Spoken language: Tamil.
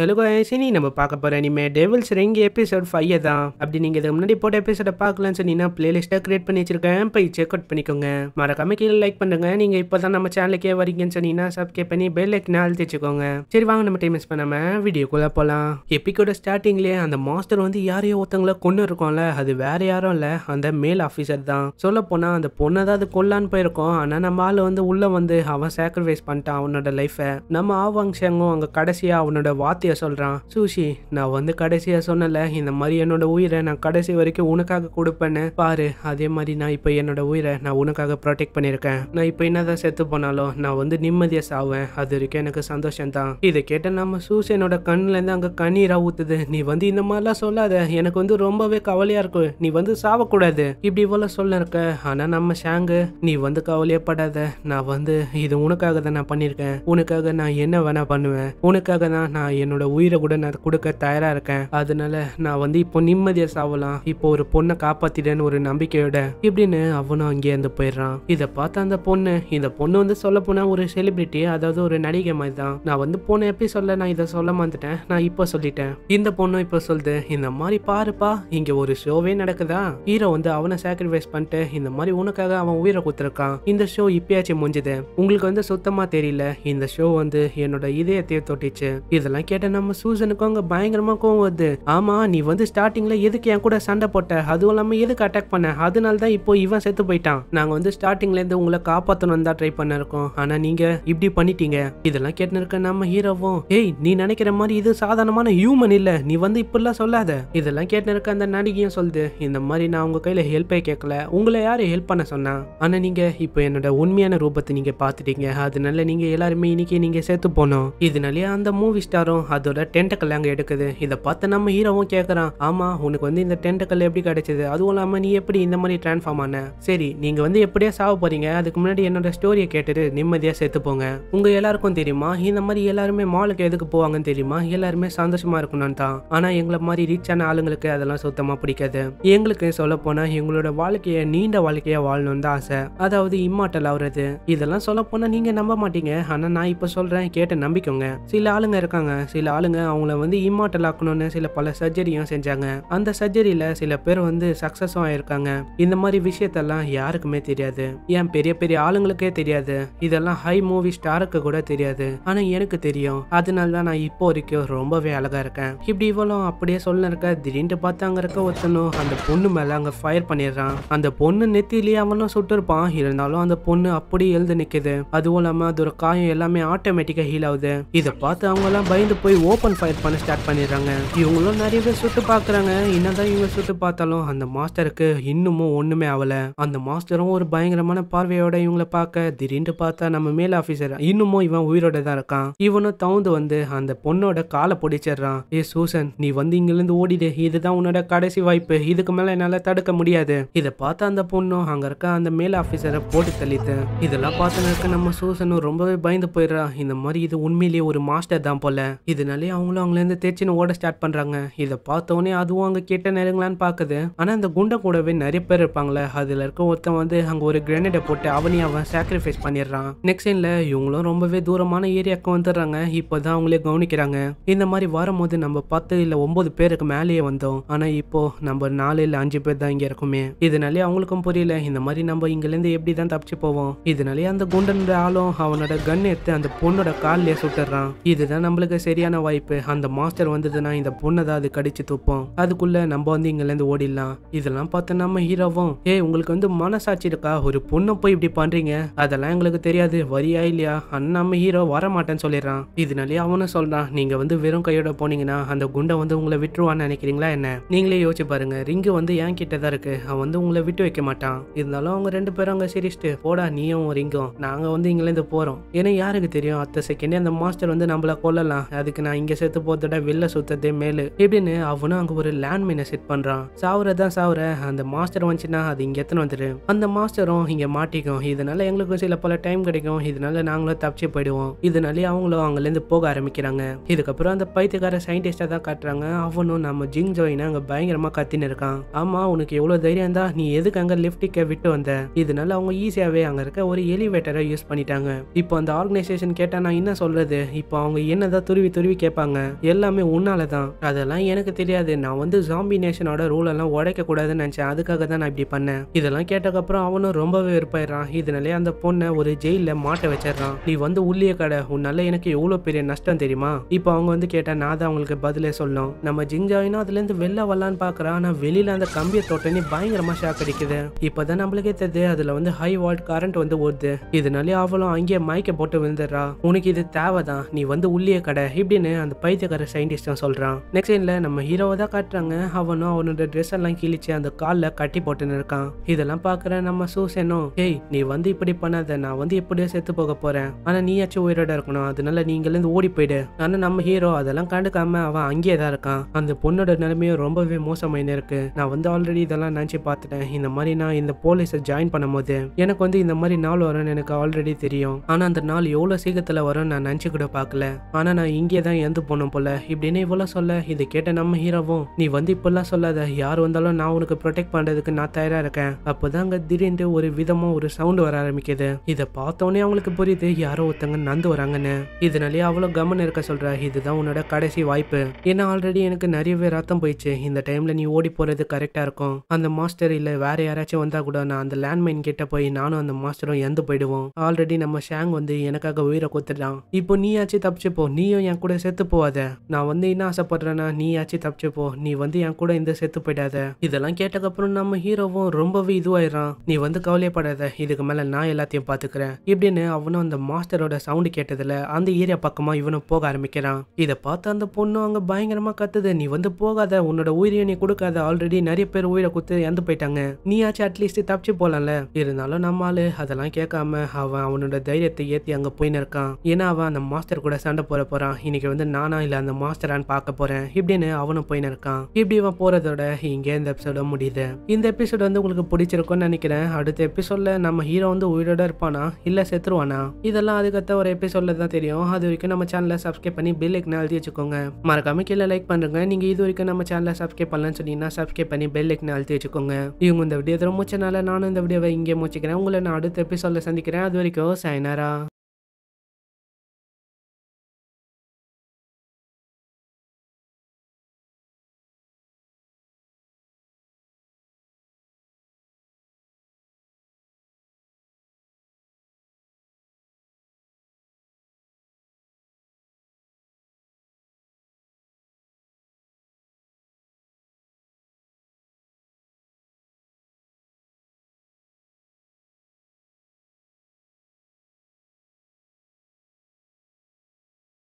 ஹலோ காய்ஸ் இனி நம்ம பார்க்க போகிற இனிமே டேவில்ஸ் ரிங் எபிசோட் ஃபைவ் தான் அப்படி நீங்கள் இதை முன்னாடி போட்ட எபிசோட பார்க்கலன்னு சொன்னீங்கன்னா பிளேலிஸ்ட்டாக கிரியேட் பண்ணி வச்சிருக்கேன் போய் செக் அவுட் பண்ணிக்கோங்க மறக்காம கீழே லைக் பண்ணுங்க நீங்கள் இப்போ தான் நம்ம சேனலுக்கே வரீங்கன்னு சொன்னீங்கன்னா சப்ஸ்கிரைப் பண்ணி பெல் ஐக்கனை அழுத்தி வச்சுக்கோங்க சரி வாங்க நம்ம டைம் மிஸ் பண்ணாம வீடியோக்குள்ளே போகலாம் எப்பிக்கோட ஸ்டார்டிங்லேயே அந்த மாஸ்டர் வந்து யாரையோ ஒருத்தங்கள கொண்டு இருக்கோம்ல அது வேற யாரும் இல்லை அந்த மேல் ஆஃபீஸர் தான் சொல்ல போனால் அந்த பொண்ணை தான் அது கொல்லான்னு போயிருக்கோம் ஆனால் நம்ம ஆள் வந்து உள்ளே வந்து அவன் சாக்ரிஃபைஸ் பண்ணிட்டான் அவனோட லைஃப்பை நம்ம ஆவாங் சேங்கும் அங்கே கடைசியாக அவனோட வார்த்தை சத்திய சொல்றான் சூஷி நான் வந்து கடைசியா சொன்னல இந்த மாதிரி என்னோட உயிரை நான் கடைசி வரைக்கும் உனக்காக கொடுப்பேன்னு பாரு அதே மாதிரி நான் இப்போ என்னோட உயிரை நான் உனக்காக ப்ரொடெக்ட் பண்ணிருக்கேன் நான் இப்போ என்னதான் செத்து போனாலும் நான் வந்து நிம்மதியாக சாவேன் அது வரைக்கும் எனக்கு சந்தோஷம் தான் இதை கேட்ட நம்ம கண்ணுல கண்ணுலேருந்து அங்கே கண்ணீராக ஊத்துது நீ வந்து இந்த மாதிரிலாம் சொல்லாத எனக்கு வந்து ரொம்பவே கவலையாக இருக்கும் நீ வந்து சாவக்கூடாது இப்படி போல சொல்ல இருக்க ஆனால் நம்ம ஷாங்கு நீ வந்து கவலையப்படாத நான் வந்து இது உனக்காக தான் நான் பண்ணியிருக்கேன் உனக்காக நான் என்ன வேணா பண்ணுவேன் உனக்காக தான் நான் என்னோட என்னோட உயிரை கூட நான் கொடுக்க தயாராக இருக்கேன் அதனால நான் வந்து இப்போ நிம்மதியாக சாவலாம் இப்போ ஒரு பொண்ணை காப்பாத்திட்டேன்னு ஒரு நம்பிக்கையோட இப்படின்னு அவனும் அங்கே இருந்து போயிடுறான் இதை பார்த்த அந்த பொண்ணு இந்த பொண்ணு வந்து சொல்ல போனா ஒரு செலிபிரிட்டி அதாவது ஒரு நடிகை மாதிரி தான் நான் வந்து போன எபிசோட்ல நான் இதை சொல்ல மாந்துட்டேன் நான் இப்போ சொல்லிட்டேன் இந்த பொண்ணு இப்போ சொல்லுது இந்த மாதிரி பாருப்பா இங்க ஒரு ஷோவே நடக்குதா ஹீரோ வந்து அவனை சாக்ரிஃபைஸ் பண்ணிட்டு இந்த மாதிரி உனக்காக அவன் உயிரை கொடுத்துருக்கான் இந்த ஷோ இப்பயாச்சும் முடிஞ்சுது உங்களுக்கு வந்து சுத்தமா தெரியல இந்த ஷோ வந்து என்னோட இதயத்தையே தொட்டிச்சு இதெல்லாம் கேட்ட கிட்ட நம்ம சூசனுக்கும் அங்கே பயங்கரமாக கோவம் வருது ஆமாம் நீ வந்து ஸ்டார்டிங்ல எதுக்கு என் கூட சண்டை போட்ட அதுவும் இல்லாமல் எதுக்கு அட்டாக் பண்ண அதனால தான் இப்போ இவன் செத்து போயிட்டான் நாங்கள் வந்து ஸ்டார்டிங்லேருந்து உங்களை காப்பாத்தணும் தான் ட்ரை பண்ணிருக்கோம் ஆனால் நீங்கள் இப்படி பண்ணிட்டீங்க இதெல்லாம் கேட்டுன்னு இருக்க நம்ம ஹீரோவும் ஏய் நீ நினைக்கிற மாதிரி இது சாதாரணமான ஹியூமன் இல்லை நீ வந்து இப்ப சொல்லாத இதெல்லாம் கேட்டு இருக்க அந்த நடிகையும் சொல்லுது இந்த மாதிரி நான் உங்கள் கையில் ஹெல்ப்பே கேட்கல உங்களை யாரு ஹெல்ப் பண்ண சொன்னா ஆனால் நீங்கள் இப்போ என்னோட உண்மையான ரூபத்தை நீங்கள் பார்த்துட்டீங்க அதனால நீங்கள் எல்லாருமே இன்னைக்கு நீங்கள் சேர்த்து போனோம் இதனாலே அந்த மூவி ஸ்டாரும் அதோட டென்டக்கல் அங்கே எடுக்குது இதை பார்த்து நம்ம ஹீரோவும் கேட்குறான் ஆமா உனக்கு வந்து இந்த டென்டக்கல் எப்படி கிடைச்சது அதுவும் இல்லாமல் நீ எப்படி இந்த மாதிரி டிரான்ஸ்ஃபார்ம் ஆன சரி நீங்கள் வந்து எப்படியா சாவ போறீங்க அதுக்கு முன்னாடி என்னோட ஸ்டோரியை கேட்டுட்டு நிம்மதியாக செத்து போங்க உங்கள் எல்லாருக்கும் தெரியுமா இந்த மாதிரி எல்லாருமே மாலுக்கு எதுக்கு போவாங்கன்னு தெரியுமா எல்லாருமே சந்தோஷமாக இருக்கணும் தான் ஆனால் எங்களை மாதிரி ரீச் ஆன ஆளுங்களுக்கு அதெல்லாம் சுத்தமாக பிடிக்காது எங்களுக்கு சொல்ல போனால் எங்களோட வாழ்க்கையை நீண்ட வாழ்க்கையாக வாழணும் தான் ஆசை அதாவது இம்மாட்டல் ஆகுறது இதெல்லாம் சொல்ல போனால் நீங்கள் நம்ப மாட்டீங்க ஆனால் நான் இப்போ சொல்கிறேன் கேட்டு நம்பிக்கோங்க சில ஆளுங்க இருக்காங்க சில ஆளுங்க அவங்கள வந்து இம்மாட்டல் ஆக்கணும்னு சில பல சர்ஜரியும் செஞ்சாங்க அந்த சர்ஜரியில சில பேர் வந்து சக்ஸஸும் ஆயிருக்காங்க இந்த மாதிரி விஷயத்தெல்லாம் யாருக்குமே தெரியாது ஏன் பெரிய பெரிய ஆளுங்களுக்கே தெரியாது இதெல்லாம் ஹை மூவி ஸ்டாருக்கு கூட தெரியாது ஆனா எனக்கு தெரியும் அதனால தான் நான் இப்போ வரைக்கும் ரொம்பவே அழகா இருக்கேன் இப்படி இவளும் அப்படியே சொல்ல இருக்க திடீர்னு பார்த்து அங்க இருக்க ஒருத்தனும் அந்த பொண்ணு மேல அங்க ஃபயர் பண்ணிடுறான் அந்த பொண்ணு நெத்திலேயே அவனும் இருப்பான் இருந்தாலும் அந்த பொண்ணு அப்படியே எழுந்து நிக்குது அதுவும் இல்லாம அது ஒரு காயம் எல்லாமே ஆட்டோமேட்டிக்கா ஹீல் ஆகுது இதை பார்த்து அவங்க எல்லாம் பயந்து போய் ஓப்பன் ஃபயர் பண்ண ஸ்டார்ட் பண்ணிடுறாங்க இவங்களும் நிறைய பேர் சுட்டு பார்க்குறாங்க என்னதான் இவங்க சுட்டு பார்த்தாலும் அந்த மாஸ்டருக்கு இன்னமும் ஒன்றுமே ஆகலை அந்த மாஸ்டரும் ஒரு பயங்கரமான பார்வையோட இவங்களை பார்க்க திடீர்னு பார்த்தா நம்ம மேல் ஆஃபீஸர் இன்னமும் இவன் உயிரோட தான் இருக்கான் இவனும் தவுந்து வந்து அந்த பொண்ணோட காலை பிடிச்சிடுறான் ஏ சூசன் நீ வந்து இருந்து ஓடிடு இதுதான் உன்னோட கடைசி வாய்ப்பு இதுக்கு மேலே என்னால் தடுக்க முடியாது இதை பார்த்த அந்த பொண்ணும் அங்கே இருக்க அந்த மேல் ஆஃபீஸரை போட்டு தள்ளித்து இதெல்லாம் பார்த்து நம்ம சூசனும் ரொம்பவே பயந்து போயிடுறான் இந்த மாதிரி இது உண்மையிலேயே ஒரு மாஸ்டர் தான் போல இது இதனாலே அவங்களும் அவங்களேருந்து தேர்ச்சின்னு ஓட ஸ்டார்ட் பண்ணுறாங்க இதை பார்த்தோன்னே அதுவும் அங்கே கேட்ட நேரங்களான்னு பார்க்குது ஆனால் அந்த குண்டை கூடவே நிறைய பேர் இருப்பாங்களே அதில் இருக்க ஒருத்தன் வந்து அங்கே ஒரு கிரனேடை போட்டு அவனே அவன் சாக்ரிஃபைஸ் பண்ணிடுறான் நெக்ஸ்ட் டைமில் இவங்களும் ரொம்பவே தூரமான ஏரியாவுக்கு வந்துடுறாங்க இப்போ தான் அவங்களே கவனிக்கிறாங்க இந்த மாதிரி வரும்போது நம்ம பத்து இல்லை ஒம்பது பேருக்கு மேலேயே வந்தோம் ஆனால் இப்போ நம்ம நாலு இல்லை அஞ்சு பேர் தான் இங்கே இருக்குமே இதனாலே அவங்களுக்கும் புரியல இந்த மாதிரி நம்ம இங்கேருந்து எப்படி தான் தப்பிச்சு போவோம் இதனாலே அந்த குண்டனோட ஆளும் அவனோட கன் எடுத்து அந்த பொண்ணோட காலிலே சுட்டுறான் இதுதான் நம்மளுக்கு சரியா சரியான வாய்ப்பு அந்த மாஸ்டர் வந்ததுன்னா இந்த பொண்ணை தான் அது கடிச்சு துப்போம் அதுக்குள்ள நம்ம வந்து இருந்து ஓடிடலாம் இதெல்லாம் பார்த்து நம்ம ஹீரோவும் ஏ உங்களுக்கு வந்து மனசாட்சி இருக்கா ஒரு பொண்ணை போய் இப்படி பண்றீங்க அதெல்லாம் எங்களுக்கு தெரியாது வரியா இல்லையா அண்ணா நம்ம ஹீரோ வரமாட்டேன்னு சொல்லிடுறான் இதனாலே அவனும் சொல்றான் நீங்க வந்து வெறும் கையோட போனீங்கன்னா அந்த குண்டை வந்து உங்களை விட்டுருவான்னு நினைக்கிறீங்களா என்ன நீங்களே யோசிச்சு பாருங்க ரிங்கு வந்து என் கிட்ட தான் இருக்கு அவன் வந்து உங்களை விட்டு வைக்க மாட்டான் இருந்தாலும் அவங்க ரெண்டு பேரும் அங்கே சிரிச்சுட்டு போடா நீயும் ரிங்கும் நாங்க வந்து இங்கிலேருந்து போறோம் ஏன்னா யாருக்கு தெரியும் அத்த செகண்டே அந்த மாஸ்டர் வந்து நம்மள கொல்லலாம் அதுக்கு எனக்கு நான் இங்கே செத்து போத்தட வெளில சுத்ததே மேலு இப்படின்னு அவனும் அங்க ஒரு லேண்ட் மைனை செட் பண்ணுறான் சாவுறதான் சாவுற அந்த மாஸ்டர் வந்துச்சுன்னா அது இங்கே எத்தனை வந்துடு அந்த மாஸ்டரும் இங்க மாட்டிக்கும் இதனால எங்களுக்கும் சில பல டைம் கிடைக்கும் இதனால நாங்களும் தப்பிச்சு போயிடுவோம் இதனாலே அவங்களும் இருந்து போக ஆரம்பிக்கிறாங்க இதுக்கப்புறம் அந்த பைத்தியக்கார சயின்டிஸ்டா தான் காட்டுறாங்க அவனும் நம்ம ஜிங் ஜோயினை அங்க பயங்கரமா கத்தின்னு இருக்கான் ஆமாம் உனக்கு எவ்வளோ தைரியம் தான் நீ எதுக்கு அங்க லிப்டிக்க விட்டு வந்த இதனால அவங்க ஈஸியாவே அங்க இருக்க ஒரு எலிவேட்டரை யூஸ் பண்ணிட்டாங்க இப்போ அந்த ஆர்கனைசேஷன் கேட்டா நான் என்ன சொல்றது இப்போ அவங்க என்னதான் துருவி துருவி கேள்வி கேட்பாங்க எல்லாமே உன்னால தான் அதெல்லாம் எனக்கு தெரியாது நான் வந்து ஜாம்பி நேஷனோட ரூல் எல்லாம் உடைக்க கூடாதுன்னு நினைச்சேன் அதுக்காக தான் நான் இப்படி பண்ணேன் இதெல்லாம் கேட்டக்கப்புறம் அவனும் ரொம்பவே வெறுப்பாயிடுறான் இதனாலே அந்த பொண்ணை ஒரு ஜெயில மாட்ட வச்சிடறான் நீ வந்து உள்ளிய கடை உன்னால எனக்கு எவ்வளவு பெரிய நஷ்டம் தெரியுமா இப்போ அவங்க வந்து கேட்டா நான் தான் அவங்களுக்கு பதிலே சொல்லணும் நம்ம ஜிஞ்சாயினா அதுல இருந்து வெளில வரலான்னு பாக்குறான் ஆனா வெளியில அந்த கம்பியை தொட்டனே பயங்கரமா ஷாக் அடிக்குது இப்பதான் நம்மளுக்கே தெரியுது அதுல வந்து ஹை வால்ட் கரண்ட் வந்து ஓடுது இதனாலே அவளும் அங்கேயே மயக்க போட்டு விழுந்துடுறா உனக்கு இது தேவைதான் நீ வந்து உள்ளிய கடை இப்படி அப்படின்னு அந்த பைத்தியக்கார தான் சொல்கிறான் நெக்ஸ்ட் சீனில் நம்ம ஹீரோவை தான் காட்டுறாங்க அவனும் அவனோட ட்ரெஸ் எல்லாம் கிழிச்சு அந்த காலில் கட்டி போட்டுன்னு இருக்கான் இதெல்லாம் பார்க்குற நம்ம சூசனும் ஏய் நீ வந்து இப்படி பண்ணாத நான் வந்து எப்படியோ செத்து போக போகிறேன் ஆனால் நீயாச்சும் உயிரோட இருக்கணும் அதனால நீங்களேருந்து ஓடி போயிடு ஆனால் நம்ம ஹீரோ அதெல்லாம் கண்டுக்காம அவன் அங்கேயே தான் இருக்கான் அந்த பொண்ணோட நிலைமையும் ரொம்பவே மோசமாயின்னு இருக்கு நான் வந்து ஆல்ரெடி இதெல்லாம் நினச்சி பார்த்துட்டேன் இந்த மாதிரி நான் இந்த போலீஸை ஜாயின் பண்ணும்போது எனக்கு வந்து இந்த மாதிரி நாள் வரும்னு எனக்கு ஆல்ரெடி தெரியும் ஆனால் அந்த நாள் எவ்வளோ சீக்கிரத்தில் வரும் நான் நினச்சி கூட பார்க்கல ஆனால் நான் இங்கே இங்கே தான் இறந்து போனோம் போல இப்படின்னு இவ்வளோ சொல்ல இதை கேட்ட நம்ம ஹீரோவும் நீ வந்து இப்பெல்லாம் சொல்லாத யார் வந்தாலும் நான் உனக்கு ப்ரொடெக்ட் பண்ணுறதுக்கு நான் தயாராக இருக்கேன் அப்போதான் அங்கே திடீர்னு ஒரு விதமாக ஒரு சவுண்டு வர ஆரம்பிக்குது இதை பார்த்தோன்னே அவங்களுக்கு புரியுது யாரோ ஒருத்தங்க நந்து வராங்கன்னு இதனாலே அவ்வளோ கவனம் இருக்க சொல்கிற இதுதான் உன்னோட கடைசி வாய்ப்பு ஏன்னா ஆல்ரெடி எனக்கு நிறையவே ரத்தம் போயிடுச்சு இந்த டைமில் நீ ஓடி போகிறது கரெக்டாக இருக்கும் அந்த மாஸ்டர் இல்லை வேற யாராச்சும் வந்தால் கூட நான் அந்த லேண்ட்மைன் கிட்ட போய் நானும் அந்த மாஸ்டரும் இறந்து போயிடுவோம் ஆல்ரெடி நம்ம ஷேங் வந்து எனக்காக உயிரை கொடுத்துட்டான் இப்போ நீயாச்சும் தப்பிச்சுப்போ நீயும் என் கூட கூட சேர்த்து போகாத நான் வந்து என்ன ஆசைப்படுறேன்னா நீயாச்சும் தப்பிச்சு போ நீ வந்து என் கூட இந்த சேர்த்து போயிடாத இதெல்லாம் கேட்டதுக்கப்புறம் நம்ம ஹீரோவும் ரொம்பவே இதுவாயிரான் நீ வந்து கவலையப்படாத இதுக்கு மேல நான் எல்லாத்தையும் பாத்துக்கிறேன் இப்படின்னு அவனும் அந்த மாஸ்டரோட சவுண்டு கேட்டதுல அந்த ஏரியா பக்கமா இவனும் போக ஆரம்பிக்கிறான் இதை பார்த்து அந்த பொண்ணு அங்க பயங்கரமா கத்துது நீ வந்து போகாத உன்னோட உயிரியை நீ கொடுக்காத ஆல்ரெடி நிறைய பேர் உயிரை கொடுத்து இறந்து போயிட்டாங்க நீயாச்சும் அட்லீஸ்ட் தப்பிச்சு போலாம்ல இருந்தாலும் நம்மாலு அதெல்லாம் கேட்காம அவன் அவனோட தைரியத்தை ஏத்தி அங்க போயின்னு இருக்கான் ஏன்னா அவன் அந்த மாஸ்டர் கூட சண்டை போட போறான் இனி இன்னைக்கு வந்து நானா இல்லை அந்த மாஸ்டரான்னு பார்க்க போகிறேன் இப்படின்னு அவனும் போய் இருக்கான் இப்படி இவன் போகிறதோட இங்கே இந்த எபிசோட முடியுது இந்த எபிசோடு வந்து உங்களுக்கு பிடிச்சிருக்கும்னு நினைக்கிறேன் அடுத்த எபிசோட்ல நம்ம ஹீரோ வந்து உயிரோட இருப்பானா இல்லை செத்துருவானா இதெல்லாம் அதுக்கத்த ஒரு எபிசோட்ல தான் தெரியும் அது வரைக்கும் நம்ம சேனலை சப்ஸ்கிரைப் பண்ணி பெல் ஐக்கனை எழுதி வச்சுக்கோங்க மறக்காம கீழே லைக் பண்ணுங்க நீங்கள் இது வரைக்கும் நம்ம சேனலை சப்ஸ்கிரைப் பண்ணலன்னு சொன்னீங்கன்னா சப்ஸ்கிரைப் பண்ணி பெல் ஐக்கனை எழுதி வச்சுக்கோங்க இவங்க இந்த வீடியோ தர மூச்சனால நானும் இந்த வீடியோவை இங்கே மூச்சிக்கிறேன் உங்களை நான் அடுத்த எபிசோட்ல சந்திக்கிறேன் அது வரைக்கும் சைனாரா